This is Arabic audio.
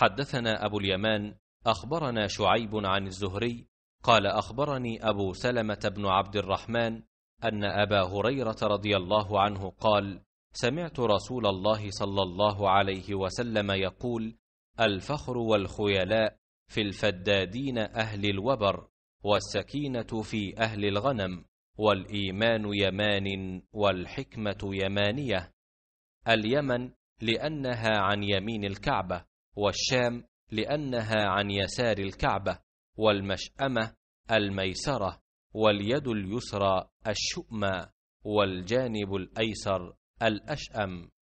حدثنا أبو اليمان أخبرنا شعيب عن الزهري قال أخبرني أبو سلمة بن عبد الرحمن أن أبا هريرة رضي الله عنه قال سمعت رسول الله صلى الله عليه وسلم يقول الفخر والخيلاء في الفدادين أهل الوبر والسكينة في أهل الغنم والإيمان يمان والحكمة يمانية اليمن لأنها عن يمين الكعبة والشام لأنها عن يسار الكعبة والمشأمة الميسرة واليد اليسرى الشؤمى والجانب الأيسر الأشأم